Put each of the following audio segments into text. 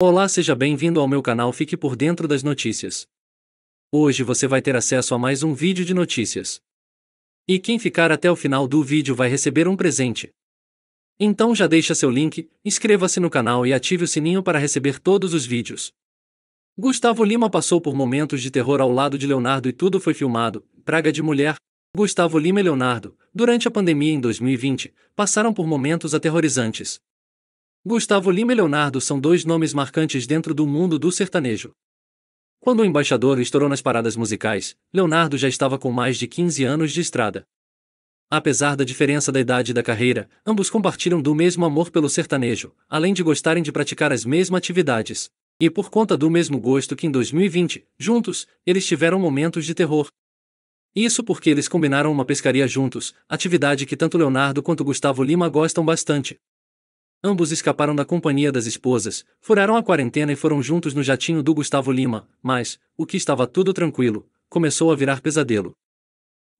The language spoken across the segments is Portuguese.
Olá, seja bem-vindo ao meu canal Fique por Dentro das Notícias. Hoje você vai ter acesso a mais um vídeo de notícias. E quem ficar até o final do vídeo vai receber um presente. Então já deixa seu link, inscreva-se no canal e ative o sininho para receber todos os vídeos. Gustavo Lima passou por momentos de terror ao lado de Leonardo e tudo foi filmado, Praga de Mulher, Gustavo Lima e Leonardo, durante a pandemia em 2020, passaram por momentos aterrorizantes. Gustavo Lima e Leonardo são dois nomes marcantes dentro do mundo do sertanejo. Quando o embaixador estourou nas paradas musicais, Leonardo já estava com mais de 15 anos de estrada. Apesar da diferença da idade e da carreira, ambos compartilham do mesmo amor pelo sertanejo, além de gostarem de praticar as mesmas atividades. E por conta do mesmo gosto que em 2020, juntos, eles tiveram momentos de terror. Isso porque eles combinaram uma pescaria juntos, atividade que tanto Leonardo quanto Gustavo Lima gostam bastante. Ambos escaparam da companhia das esposas, furaram a quarentena e foram juntos no jatinho do Gustavo Lima, mas, o que estava tudo tranquilo, começou a virar pesadelo.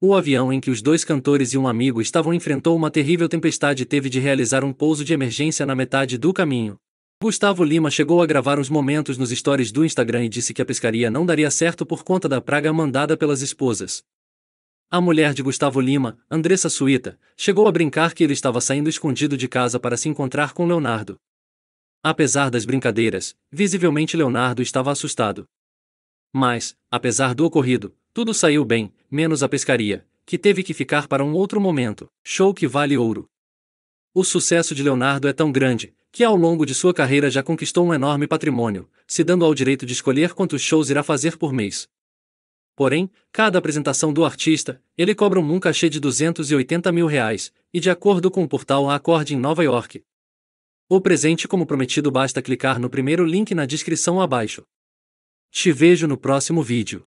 O avião em que os dois cantores e um amigo estavam enfrentou uma terrível tempestade e teve de realizar um pouso de emergência na metade do caminho. Gustavo Lima chegou a gravar uns momentos nos stories do Instagram e disse que a pescaria não daria certo por conta da praga mandada pelas esposas. A mulher de Gustavo Lima, Andressa Suíta, chegou a brincar que ele estava saindo escondido de casa para se encontrar com Leonardo. Apesar das brincadeiras, visivelmente Leonardo estava assustado. Mas, apesar do ocorrido, tudo saiu bem, menos a pescaria, que teve que ficar para um outro momento, show que vale ouro. O sucesso de Leonardo é tão grande que ao longo de sua carreira já conquistou um enorme patrimônio, se dando ao direito de escolher quantos shows irá fazer por mês. Porém, cada apresentação do artista, ele cobra um cachê de 280 mil reais, e de acordo com o portal A Acorde em Nova York. O presente como prometido basta clicar no primeiro link na descrição abaixo. Te vejo no próximo vídeo.